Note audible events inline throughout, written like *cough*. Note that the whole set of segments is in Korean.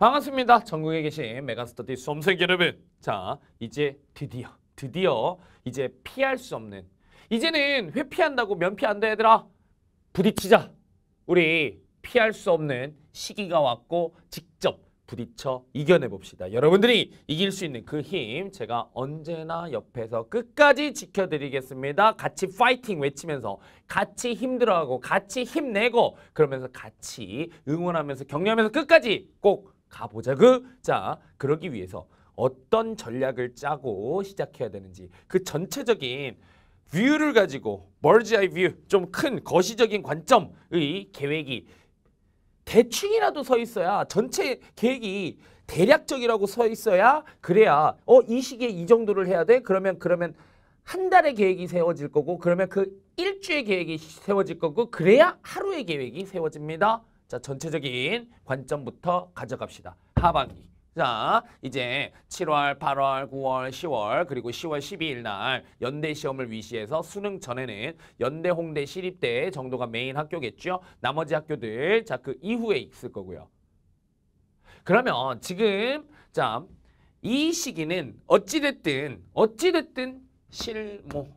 반갑습니다. 전국에 계신 메가스터디 수험생 여러분. 자, 이제 드디어, 드디어 이제 피할 수 없는 이제는 회피한다고 면피 안 돼, 얘들아. 부딪히자. 우리 피할 수 없는 시기가 왔고 직접 부딪혀 이겨내봅시다. 여러분들이 이길 수 있는 그 힘 제가 언제나 옆에서 끝까지 지켜드리겠습니다. 같이 파이팅 외치면서 같이 힘들어하고 같이 힘내고 그러면서 같이 응원하면서 격려하면서 끝까지 꼭 가보자 그 자 그러기 위해서 어떤 전략을 짜고 시작해야 되는지 그 전체적인 뷰를 가지고 멀지 아이 뷰 좀 큰 거시적인 관점의 계획이 대충이라도 서 있어야 전체 계획이 대략적이라고 서 있어야 그래야 어이 시기에 이 정도를 해야 돼 그러면 그러면 한 달의 계획이 세워질 거고 그러면 그 일주의 계획이 세워질 거고 그래야 하루의 계획이 세워집니다. 자, 전체적인 관점부터 가져갑시다. 하반기. 자, 이제 7월, 8월, 9월, 10월 그리고 10월 12일 날 연대 시험을 위시해서 수능 전에는 연대, 홍대, 시립대 정도가 메인 학교겠죠. 나머지 학교들 자, 그 이후에 있을 거고요. 그러면 지금 자, 이 시기는 어찌됐든 어찌됐든 실무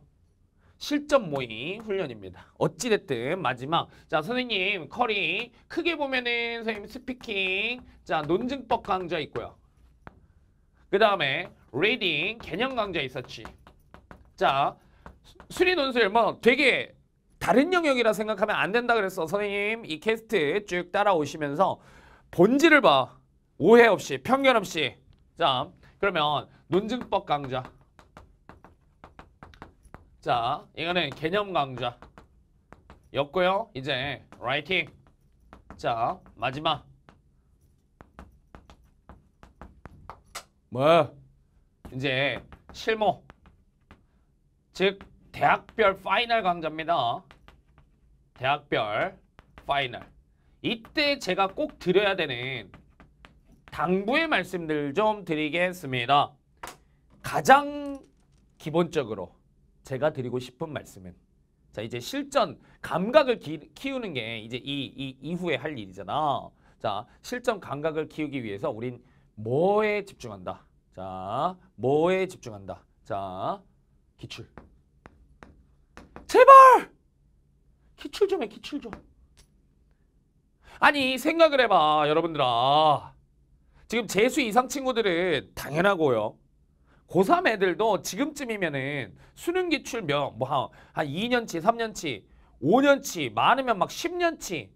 실전 모의 훈련입니다. 어찌됐든 마지막 자 선생님 커리 크게 보면은 선생님 스피킹 자 논증법 강좌 있고요. 그 다음에 레딩 개념 강좌 있었지. 자 수리 논술 뭐 되게 다른 영역이라 생각하면 안 된다 그랬어. 선생님 이 캐스트 쭉 따라오시면서 본질을 봐. 오해 없이 편견 없이 자 그러면 논증법 강좌 자, 이거는 개념 강좌 였고요. 이제 라이팅. 자, 마지막. 뭐? 이제 실무. 즉 대학별 파이널 강좌입니다. 대학별 파이널. 이때 제가 꼭 드려야 되는 당부의 말씀들 좀 드리겠습니다. 가장 기본적으로 제가 드리고 싶은 말씀은 자 이제 실전 감각을 키, 우는게 이제 이, 이 이후에 할 일이잖아. 자 실전 감각을 키우기 위해서 우린 뭐에 집중한다. 자 뭐에 집중한다. 자 기출. 제발 기출 좀해 기출 좀. 아니 생각을 해봐 여러분들아. 지금 재수 이상 친구들은 당연하고요. 고3 애들도 지금쯤이면은 수능기 출면 뭐한 한 2년치, 3년치, 5년치, 많으면 막 10년치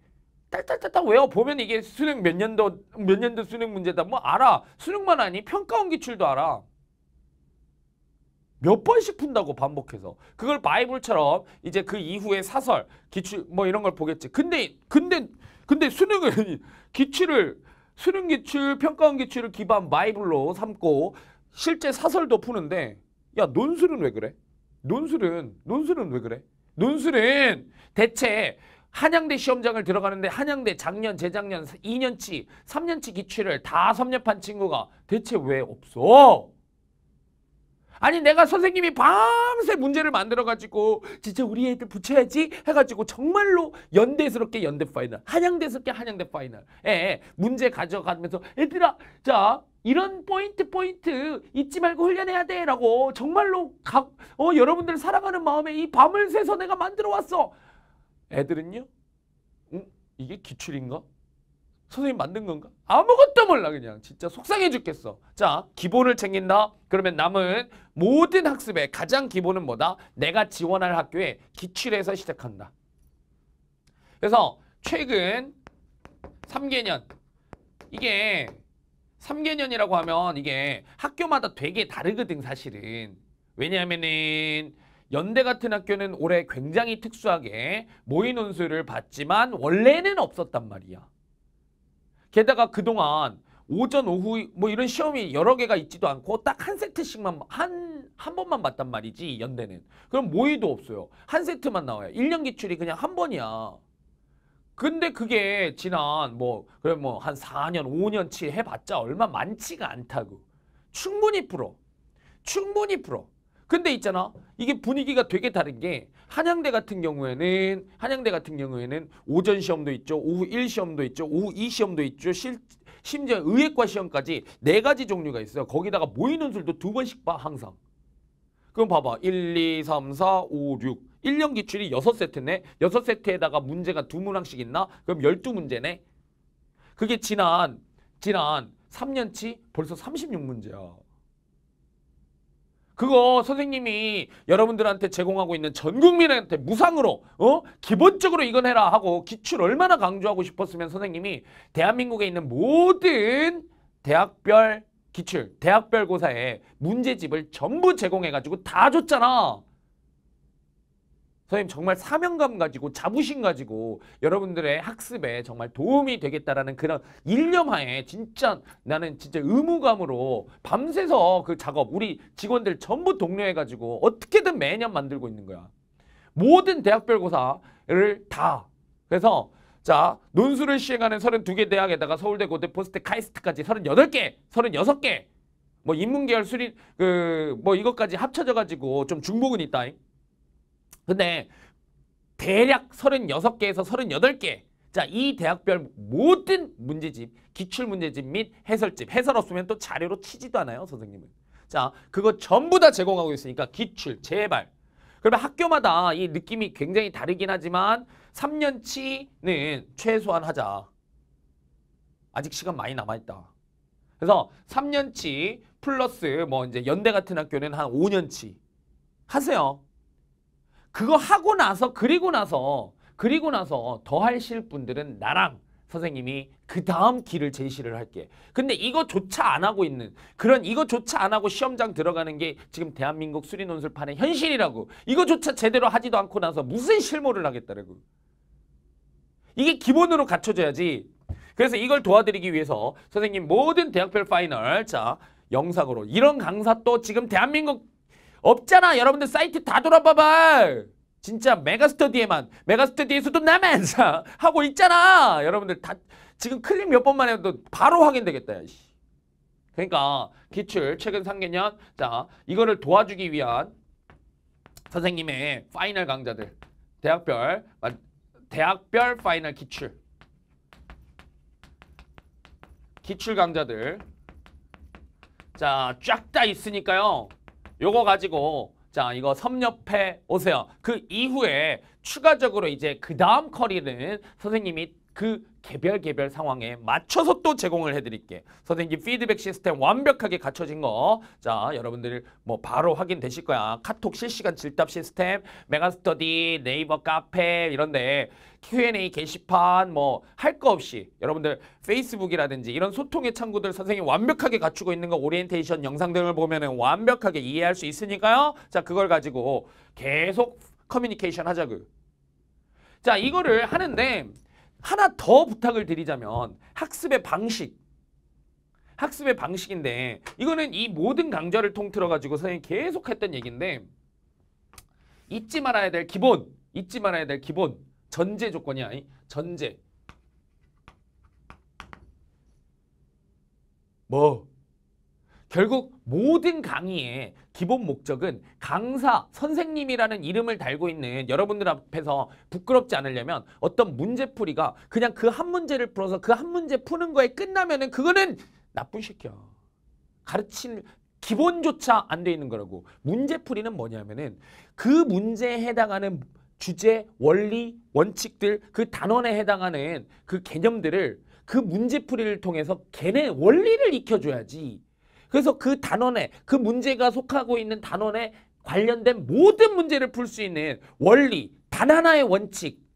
딸딸딸딸 외워 보면 이게 수능 몇 년도 몇 년도 수능 문제다 뭐 알아 수능만 아니 평가원 기출도 알아 몇 번씩 푼다고 반복해서 그걸 바이블처럼 이제 그 이후에 사설 기출 뭐 이런 걸 보겠지 근데 근데 근데 수능은 *laughs* 기출을 수능 기출 평가원 기출을 기반 바이블로 삼고 실제 사설도 푸는데 야 논술은 왜 그래? 논술은 논술은 왜 그래? 논술은 대체 한양대 시험장을 들어가는데 한양대 작년, 재작년 2년치, 3년치 기출을 다 섭렵한 친구가 대체 왜 없어? 아니 내가 선생님이 밤새 문제를 만들어가지고 진짜 우리 애들 붙여야지 해가지고 정말로 연대스럽게 연대 파이널 한양대스럽게 한양대 파이널 에 예, 예, 문제 가져가면서 애들아 자 이런 포인트 포인트 잊지 말고 훈련해야 돼 라고 정말로 각, 어, 여러분들 사랑하는 마음에 이 밤을 새서 내가 만들어 왔어 애들은요 어? 이게 기출인가? 선생님 만든 건가? 아무것도 몰라 그냥 진짜 속상해 죽겠어 자 기본을 챙긴다 그러면 남은 모든 학습의 가장 기본은 뭐다? 내가 지원할 학교에 기출에서 시작한다 그래서 최근 3개년 이게 3개년이라고 하면 이게 학교마다 되게 다르거든 사실은. 왜냐하면은 연대 같은 학교는 올해 굉장히 특수하게 모의 논술을 봤지만 원래는 없었단 말이야. 게다가 그동안 오전 오후 뭐 이런 시험이 여러 개가 있지도 않고 딱 한 세트씩만 한 한 번만 봤단 말이지 연대는. 그럼 모의도 없어요. 한 세트만 나와요. 1년 기출이 그냥 한 번이야. 근데 그게 지난 뭐 그래 뭐 한 4년 5년치 해봤자 얼마 많지가 않다고 충분히 풀어 충분히 풀어 근데 있잖아 이게 분위기가 되게 다른 게 한양대 같은 경우에는 한양대 같은 경우에는 오전 시험도 있죠 오후 1 시험도 있죠 오후 2 시험도 있죠 실, 심지어 의예과 시험까지 네 가지 종류가 있어요 거기다가 모의논술도 두 번씩 봐 항상 그럼 봐봐 1 2 3 4 5 6 1년 기출이 6세트네. 6세트에다가 문제가 두 문항씩 있나? 그럼 12문제네. 그게 지난 지난 3년치 벌써 36문제야. 그거 선생님이 여러분들한테 제공하고 있는 전 국민한테 무상으로 어 기본적으로 이건 해라 하고 기출 얼마나 강조하고 싶었으면 선생님이 대한민국에 있는 모든 대학별 기출, 대학별 고사에 문제집을 전부 제공해가지고 다 줬잖아. 선생님 정말 사명감 가지고 자부심 가지고 여러분들의 학습에 정말 도움이 되겠다라는 그런 일념하에 진짜 나는 진짜 의무감으로 밤새서 그 작업 우리 직원들 전부 독려해가지고 어떻게든 매년 만들고 있는 거야. 모든 대학별고사를 다. 그래서 자 논술을 시행하는 32개 대학에다가 서울대, 고대, 포스트 카이스트까지 38개, 36개 뭐 인문계열 수리그 뭐 이것까지 합쳐져 가지고 좀 중복은 있다잉. 근데 대략 36개에서 38개 자, 이 대학별 모든 문제집, 기출문제집 및 해설집, 해설 없으면 또 자료로 치지도 않아요, 선생님은. 자, 그거 전부 다 제공하고 있으니까 기출, 제발. 그러면 학교마다 이 느낌이 굉장히 다르긴 하지만 3년치는 최소한 하자. 아직 시간 많이 남아있다. 그래서 3년치 플러스 뭐 이제 연대 같은 학교는 한 5년치 하세요. 그거 하고 나서 그리고 나서 그리고 나서 더 하실 분들은 나랑 선생님이 그 다음 길을 제시를 할게. 근데 이거조차 안 하고 있는 그런 이거조차 안 하고 시험장 들어가는 게 지금 대한민국 수리논술판의 현실이라고. 이거조차 제대로 하지도 않고 나서 무슨 실무를 하겠다라고. 이게 기본으로 갖춰져야지. 그래서 이걸 도와드리기 위해서 선생님 모든 대학별 파이널 자 영상으로 이런 강사 또 지금 대한민국 없잖아 여러분들 사이트 다 돌아봐봐 진짜 메가스터디에만 메가스터디에서도 나면서 *laughs* 하고 있잖아 여러분들 다 지금 클릭 몇 번만 해도 바로 확인되겠다 그러니까 기출 최근 3개년 자 이거를 도와주기 위한 선생님의 파이널 강좌들 대학별 아, 대학별 파이널 기출 기출 강좌들 자 쫙 다 있으니까요 요거 가지고 자 이거 섭렵해 오세요. 그 이후에 추가적으로 이제 그 다음 커리는 선생님이 그 개별 개별 상황에 맞춰서 또 제공을 해드릴게. 선생님 피드백 시스템 완벽하게 갖춰진 거. 자, 여러분들 뭐 바로 확인되실 거야. 카톡 실시간 질답 시스템, 메가스터디, 네이버 카페 이런데 Q&A 게시판 뭐 할 거 없이 여러분들 페이스북이라든지 이런 소통의 창구들 선생님 완벽하게 갖추고 있는 거 오리엔테이션 영상 등을 보면은 완벽하게 이해할 수 있으니까요. 자, 그걸 가지고 계속 커뮤니케이션 하자고 자, 이거를 하는데 하나 더 부탁을 드리자면 학습의 방식. 학습의 방식인데 이거는 이 모든 강좌를 통틀어 가지고 선생님 계속 했던 얘기인데 잊지 말아야 될 기본, 잊지 말아야 될 기본 전제 조건이야. 전제. 뭐 결국 모든 강의의 기본 목적은 강사, 선생님이라는 이름을 달고 있는 여러분들 앞에서 부끄럽지 않으려면 어떤 문제풀이가 그냥 그 한 문제를 풀어서 그 한 문제 푸는 거에 끝나면은 그거는 나쁜 새끼야. 가르친 기본조차 안 돼 있는 거라고. 문제풀이는 뭐냐면은 그 문제에 해당하는 주제, 원리, 원칙들, 그 단원에 해당하는 그 개념들을 그 문제풀이를 통해서 걔네 원리를 익혀줘야지 그래서 그 단원에 그 문제가 속하고 있는 단원에 관련된 모든 문제를 풀 수 있는 원리 단 하나의 원칙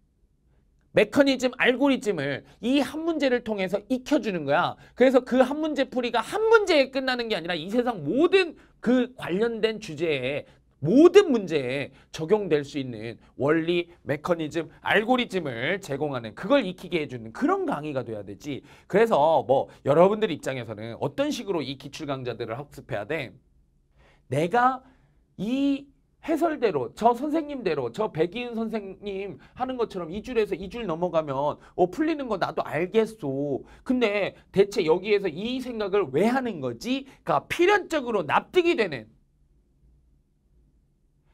메커니즘, 알고리즘을 이 한 문제를 통해서 익혀주는 거야. 그래서 그 한 문제 풀이가 한 문제에 끝나는 게 아니라 이 세상 모든 그 관련된 주제에 모든 문제에 적용될 수 있는 원리, 메커니즘, 알고리즘을 제공하는 그걸 익히게 해주는 그런 강의가 돼야 되지. 그래서 뭐 여러분들 입장에서는 어떤 식으로 이 기출 강좌들을 학습해야 돼? 내가 이 해설대로 저 선생님대로 저 백인 선생님 하는 것처럼 이 줄에서 이 줄 넘어가면 어 풀리는 거 나도 알겠소 근데 대체 여기에서 이 생각을 왜 하는 거지가 필연적으로 납득이 되는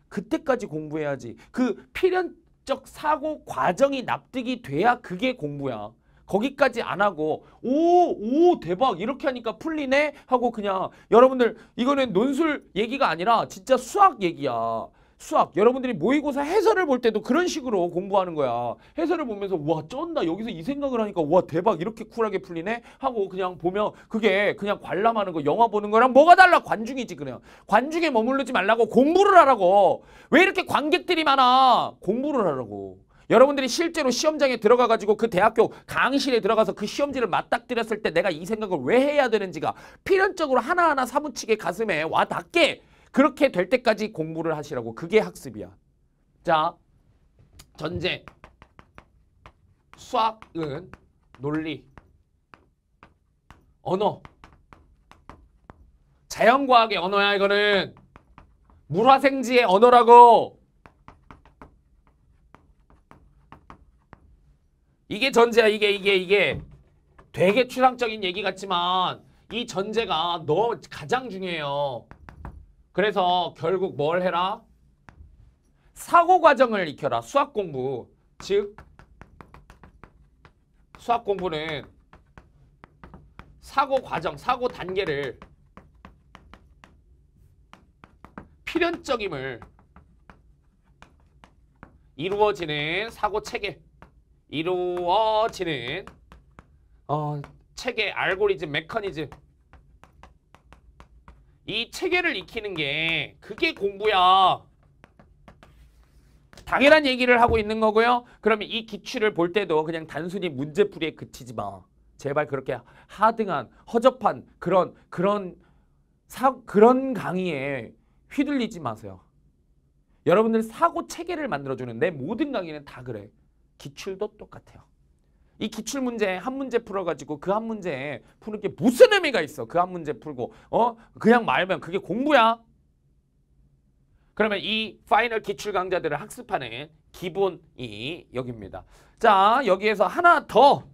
그때까지 공부해야지. 그 필연적 사고 과정이 납득이 돼야 그게 공부야. 거기까지 안 하고 오 오 대박 이렇게 하니까 풀리네 하고 그냥 여러분들 이거는 논술 얘기가 아니라 진짜 수학 얘기야. 수학 여러분들이 모의고사 해설을 볼 때도 그런 식으로 공부하는 거야. 해설을 보면서 와 쩐다 여기서 이 생각을 하니까 와 대박 이렇게 쿨하게 풀리네 하고 그냥 보면 그게 그냥 관람하는 거 영화 보는 거랑 뭐가 달라 관중이지 그냥 관중에 머무르지 말라고 공부를 하라고 왜 이렇게 관객들이 많아 공부를 하라고 여러분들이 실제로 시험장에 들어가가지고 그 대학교 강의실에 들어가서 그 시험지를 맞닥뜨렸을 때 내가 이 생각을 왜 해야 되는지가 필연적으로 하나하나 사무치게 가슴에 와 닿게 그렇게 될 때까지 공부를 하시라고. 그게 학습이야. 자, 전제. 수학은 논리. 언어. 자연과학의 언어야 이거는. 물화생지의 언어라고. 이게 전제야 이게 이게 이게. 되게 추상적인 얘기 같지만 이 전제가 너 가장 중요해요. 그래서 결국 뭘 해라? 사고 과정을 익혀라. 수학 공부. 즉 수학 공부는 사고 과정, 사고 단계를 필연적임을 이루어지는 사고 체계, 이루어지는 어, 체계, 알고리즘, 메커니즘 이 체계를 익히는 게 그게 공부야. 당연한 얘기를 하고 있는 거고요. 그러면 이 기출을 볼 때도 그냥 단순히 문제풀이에 그치지 마. 제발 그렇게 하등한 허접한 그런 그런 사, 그런 강의에 휘둘리지 마세요. 여러분들 사고 체계를 만들어주는 내 모든 강의는 다 그래. 기출도 똑같아요. 이 기출 문제 한 문제 풀어가지고 그 한 문제 푸는 게 무슨 의미가 있어? 그 한 문제 풀고 어 그냥 말면 그게 공부야? 그러면 이 파이널 기출 강좌들을 학습하는 기본이 여기입니다. 자 여기에서 하나 더.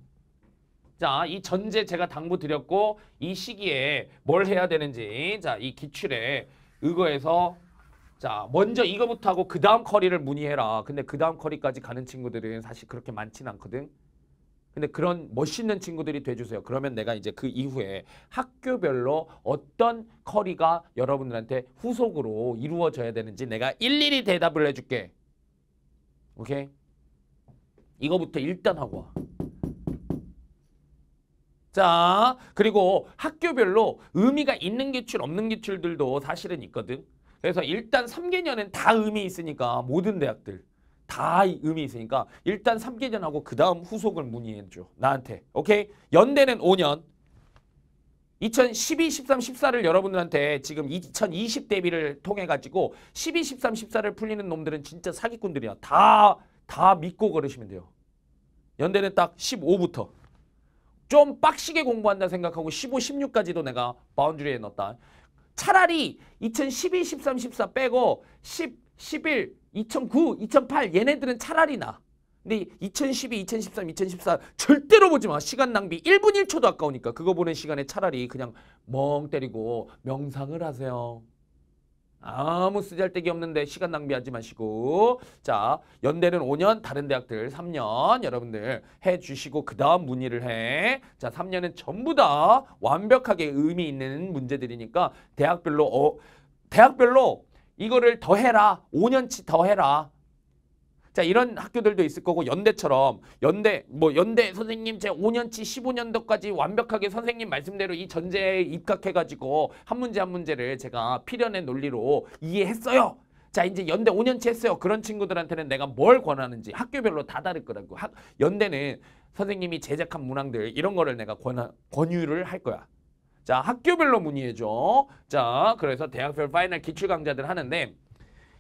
자, 이 전제 제가 당부 드렸고 이 시기에 뭘 해야 되는지 자, 이 기출에 의거해서 자, 먼저 이거부터 하고 그 다음 커리를 문의해라. 근데 그 다음 커리까지 가는 친구들은 사실 그렇게 많진 않거든. 근데 그런 멋있는 친구들이 돼주세요. 그러면 내가 이제 그 이후에 학교별로 어떤 커리가 여러분들한테 후속으로 이루어져야 되는지 내가 일일이 대답을 해줄게. 오케이? 이거부터 일단 하고 와. 자, 그리고 학교별로 의미가 있는 기출, 없는 기출들도 사실은 있거든. 그래서 일단 3개년은 다 의미 있으니까 모든 대학들. 다 의미 있으니까 일단 3개년하고 그 다음 후속을 문의해줘 나한테 오케이 연대는 5년 2012, 13, 14를 여러분들한테 지금 2020 대비를 통해 가지고 12, 13, 14를 풀리는 놈들은 진짜 사기꾼들이야 다 다 믿고 걸으시면 돼요 연대는 딱 15부터 좀 빡시게 공부한다 생각하고 15, 16까지도 내가 바운드리에 넣었다 차라리 2012, 13, 14 빼고 10, 11, 2009, 2008 얘네들은 차라리 나. 근데 2012, 2013, 2014 절대로 보지 마. 시간 낭비. 1분 1초도 아까우니까 그거 보는 시간에 차라리 그냥 멍 때리고 명상을 하세요. 아무 쓰잘데기 없는데 시간 낭비하지 마시고 자 연대는 5년 다른 대학들 3년 여러분들 해주시고 그 다음 문의를 해자 3년은 전부 다 완벽하게 의미 있는 문제들이니까 대학별로 어, 대학별로 이거를 더 해라. 5년치 더 해라. 자 이런 학교들도 있을 거고 연대처럼 연대 뭐 연대 선생님 제 5년치 15년도까지 완벽하게 선생님 말씀대로 이 전제에 입각해가지고 한 문제 한 문제를 제가 필연의 논리로 이해했어요. 자 이제 연대 5년치 했어요. 그런 친구들한테는 내가 뭘 권하는지 학교별로 다 다를 거라고. 학, 연대는 선생님이 제작한 문항들 이런 거를 내가 권 권유를 할 거야. 자, 학교별로 문의해줘. 자, 그래서 대학별 파이널 기출 강좌들 하는데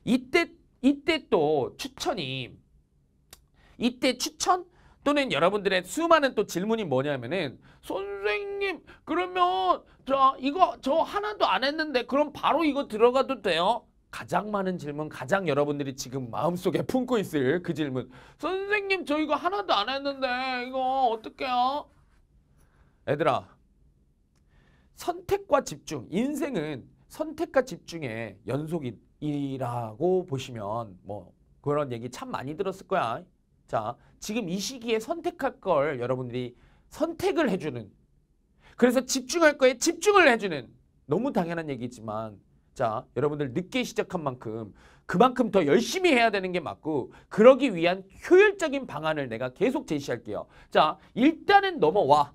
이때 이때 또 추천이 이때 추천 또는 여러분들의 수많은 또 질문이 뭐냐면은 선생님 그러면 저 이거 저 하나도 안 했는데 그럼 바로 이거 들어가도 돼요? 가장 많은 질문 가장 여러분들이 지금 마음속에 품고 있을 그 질문 선생님 저 이거 하나도 안 했는데 이거 어떡해요? 애들아 선택과 집중, 인생은 선택과 집중의 연속이라고 보시면 뭐 그런 얘기 참 많이 들었을 거야. 자, 지금 이 시기에 선택할 걸 여러분들이 선택을 해주는 그래서 집중할 거에 집중을 해주는 너무 당연한 얘기지만 자 여러분들 늦게 시작한 만큼 그만큼 더 열심히 해야 되는 게 맞고 그러기 위한 효율적인 방안을 내가 계속 제시할게요. 자 일단은 넘어와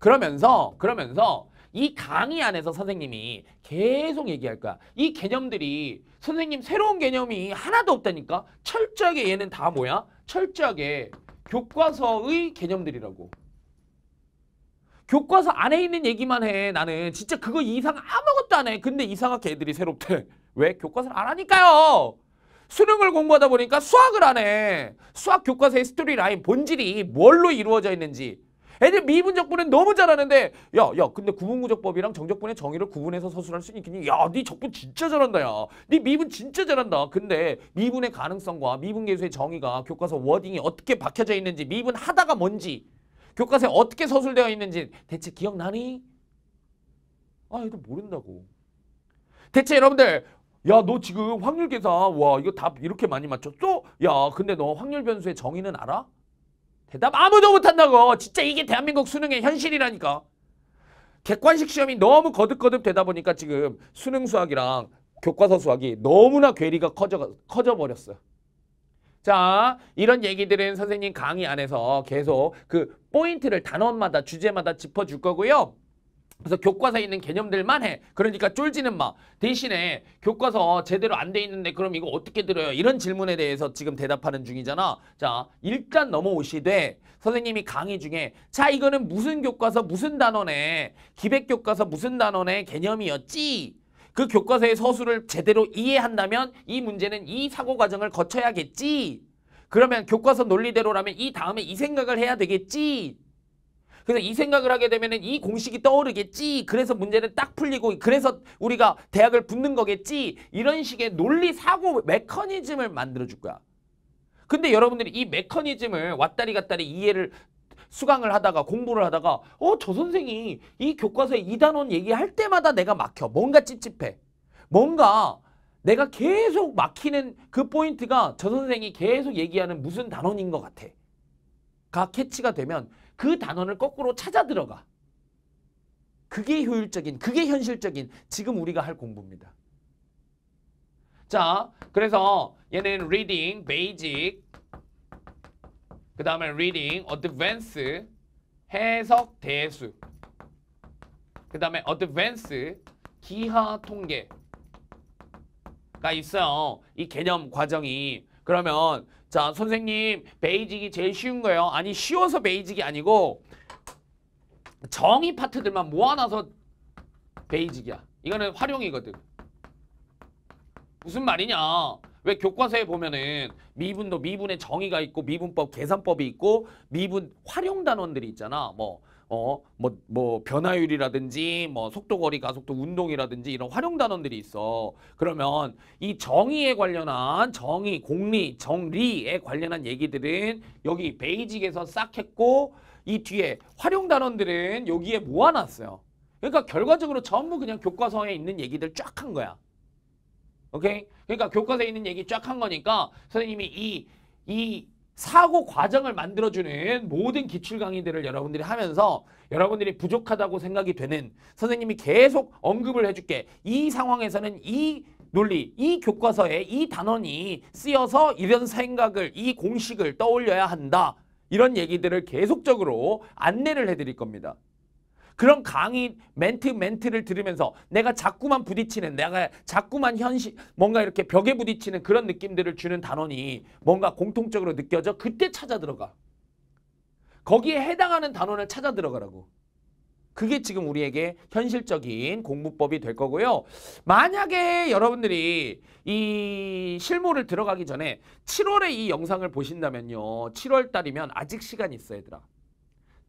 그러면서 그러면서 이 강의 안에서 선생님이 계속 얘기할 거야. 이 개념들이 선생님 새로운 개념이 하나도 없다니까. 철저하게 얘는 다 뭐야? 철저하게 교과서의 개념들이라고. 교과서 안에 있는 얘기만 해. 나는 진짜 그거 이상 아무것도 안 해. 근데 이상하게 애들이 새롭대. 왜? 교과서를 안 하니까요. 수능을 공부하다 보니까 수학을 안 해. 수학 교과서의 스토리 라인 본질이 뭘로 이루어져 있는지 애들 미분적분에 너무 잘하는데 야 야 근데 구분구적법이랑 정적분의 정의를 구분해서 서술할 수 있겠니? 야네 적분 진짜 잘한다 야네 미분 진짜 잘한다 근데 미분의 가능성과 미분 계수의 정의가 교과서 워딩이 어떻게 박혀져 있는지 미분 하다가 뭔지 교과서에 어떻게 서술되어 있는지 대체 기억나니? 아 애들 모른다고 대체 여러분들 야 너 지금 확률 계산 와 이거 답 이렇게 많이 맞췄어? 야 근데 너 확률 변수의 정의는 알아? 대답 아무도 못한다고. 진짜 이게 대한민국 수능의 현실이라니까. 객관식 시험이 너무 거듭거듭 되다 보니까 지금 수능 수학이랑 교과서 수학이 너무나 괴리가 커져, 커져버렸어 자, 이런 얘기들은 선생님 강의 안에서 계속 그 포인트를 단원마다 주제마다 짚어줄 거고요. 그래서 교과서에 있는 개념들만 해. 그러니까 쫄지는 마. 대신에 교과서 제대로 안 돼 있는데 그럼 이거 어떻게 들어요? 이런 질문에 대해서 지금 대답하는 중이잖아. 자, 일단 넘어오시되 선생님이 강의 중에 자, 이거는 무슨 교과서 무슨 단원에 기백 교과서 무슨 단원에 개념이었지? 그 교과서의 서술을 제대로 이해한다면 이 문제는 이 사고 과정을 거쳐야겠지. 그러면 교과서 논리대로라면 이 다음에 이 생각을 해야 되겠지. 그래서 이 생각을 하게 되면 이 공식이 떠오르겠지. 그래서 문제는 딱 풀리고 그래서 우리가 대학을 붙는 거겠지. 이런 식의 논리 사고 메커니즘을 만들어 줄 거야. 근데 여러분들이 이 메커니즘을 왔다리 갔다리 이해를 수강을 하다가 공부를 하다가 어 저 선생이 이 교과서에 이 단원 얘기할 때마다 내가 막혀. 뭔가 찝찝해. 뭔가 내가 계속 막히는 그 포인트가 저 선생이 계속 얘기하는 무슨 단원인 것 같아. 가 캐치가 되면 그 단원을 거꾸로 찾아 들어가. 그게 효율적인, 그게 현실적인 지금 우리가 할 공부입니다. 자, 그래서 얘는 reading, basic, 그 다음에 reading, advance, 해석, 대수, 그 다음에 advance, 기하, 통계, 가 있어요. 이 개념 과정이. 그러면 자, 선생님 베이직이 제일 쉬운 거예요. 아니 쉬워서 베이직이 아니고 정의 파트들만 모아놔서 베이직이야. 이거는 활용이거든. 무슨 말이냐. 왜 교과서에 보면은 미분도 미분의 정의가 있고 미분법 계산법이 있고 미분 활용 단원들이 있잖아. 뭐 어, 뭐, 뭐, 변화율이라든지, 뭐, 속도거리, 가속도, 운동이라든지 이런 활용 단원들이 있어. 그러면 이 정의에 관련한 정의, 공리, 정리에 관련한 얘기들은 여기 베이직에서 싹 했고, 이 뒤에 활용 단원들은 여기에 모아놨어요. 그러니까 결과적으로 전부 그냥 교과서에 있는 얘기들 쫙 한 거야. 오케이? 그러니까 교과서에 있는 얘기 쫙 한 거니까 선생님이 이, 이 사고 과정을 만들어주는 모든 기출 강의들을 여러분들이 하면서 여러분들이 부족하다고 생각이 되는 선생님이 계속 언급을 해줄게. 이 상황에서는 이 논리, 이 교과서에 이 단원이 쓰여서 이런 생각을, 이 공식을 떠올려야 한다. 이런 얘기들을 계속적으로 안내를 해드릴 겁니다. 그런 강의 멘트 멘트를 들으면서 내가 자꾸만 부딪히는 내가 자꾸만 현실 뭔가 이렇게 벽에 부딪히는 그런 느낌들을 주는 단원이 뭔가 공통적으로 느껴져 그때 찾아 들어가. 거기에 해당하는 단원을 찾아 들어가라고. 그게 지금 우리에게 현실적인 공부법이 될 거고요. 만약에 여러분들이 이 실무를 들어가기 전에 7월에 이 영상을 보신다면요. 7월 달이면 아직 시간이 있어 얘들아.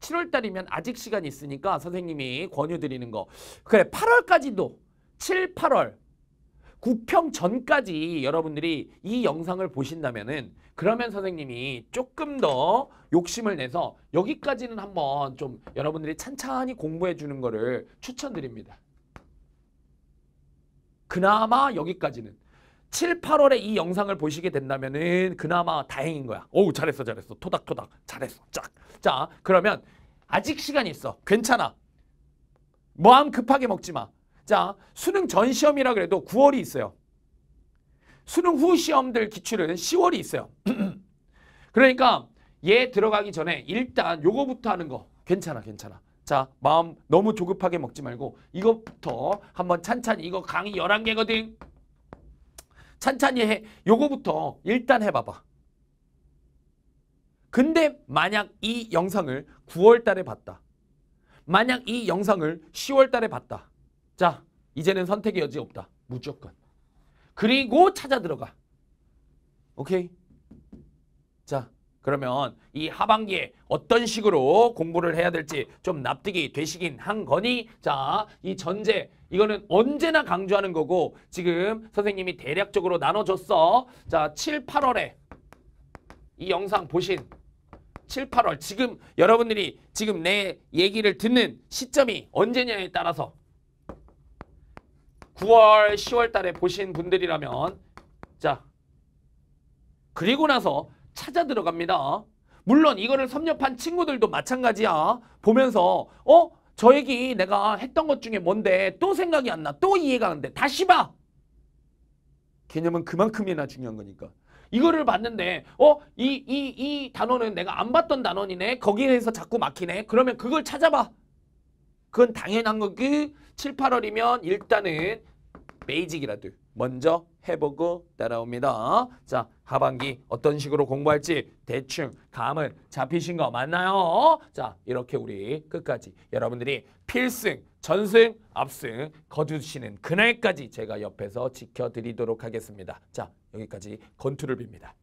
7월달이면 아직 시간이 있으니까 선생님이 권유드리는 거. 그래 8월까지도 7, 8월 9평 전까지 여러분들이 이 영상을 보신다면은 그러면 선생님이 조금 더 욕심을 내서 여기까지는 한번 좀 여러분들이 찬찬히 공부해 주는 거를 추천드립니다. 그나마 여기까지는 7, 8월에 이 영상을 보시게 된다면은 그나마 다행인 거야. 오, 잘했어, 잘했어. 토닥토닥. 잘했어. 짝. 자, 그러면 아직 시간이 있어. 괜찮아. 마음 급하게 먹지 마. 자, 수능 전 시험이라 그래도 9월이 있어요. 수능 후 시험들 기출은 10월이 있어요. *clears throat* 그러니까 얘 들어가기 전에 일단 요거부터 하는 거 괜찮아, 괜찮아. 자, 마음 너무 조급하게 먹지 말고 이것부터 한번 찬찬히 이거 강의 11개거든. 찬찬히 해. 요거부터 일단 해봐봐. 근데 만약 이 영상을 9월 달에 봤다. 만약 이 영상을 10월 달에 봤다. 자, 이제는 선택의 여지 없다. 무조건. 그리고 찾아 들어가. 오케이? 자, 그러면 이 하반기에 어떤 식으로 공부를 해야 될지 좀 납득이 되시긴 한 거니 자이 전제 이거는 언제나 강조하는 거고 지금 선생님이 대략적으로 나눠줬어 자 7, 8월에 이 영상 보신 7, 8월 지금 여러분들이 지금 내 얘기를 듣는 시점이 언제냐에 따라서 9월, 10월 달에 보신 분들이라면 자 그리고 나서 찾아 들어갑니다. 물론 이거를 섭렵한 친구들도 마찬가지야. 보면서 어? 저 얘기 내가 했던 것 중에 뭔데 또 생각이 안 나. 또 이해가 안 돼. 다시 봐. 개념은 그만큼이나 중요한 거니까. 이거를 봤는데 어? 이 이, 이 단어는 내가 안 봤던 단어이네. 거기에서 자꾸 막히네. 그러면 그걸 찾아봐. 그건 당연한 거고 7, 8월이면 일단은 베이직이라도 먼저 해보고 따라옵니다. 자, 하반기 어떤 식으로 공부할지 대충 감을 잡히신 거 맞나요? 자, 이렇게 우리 끝까지 여러분들이 필승, 전승, 압승 거두시는 그날까지 제가 옆에서 지켜드리도록 하겠습니다. 자, 여기까지 건투를 빕니다.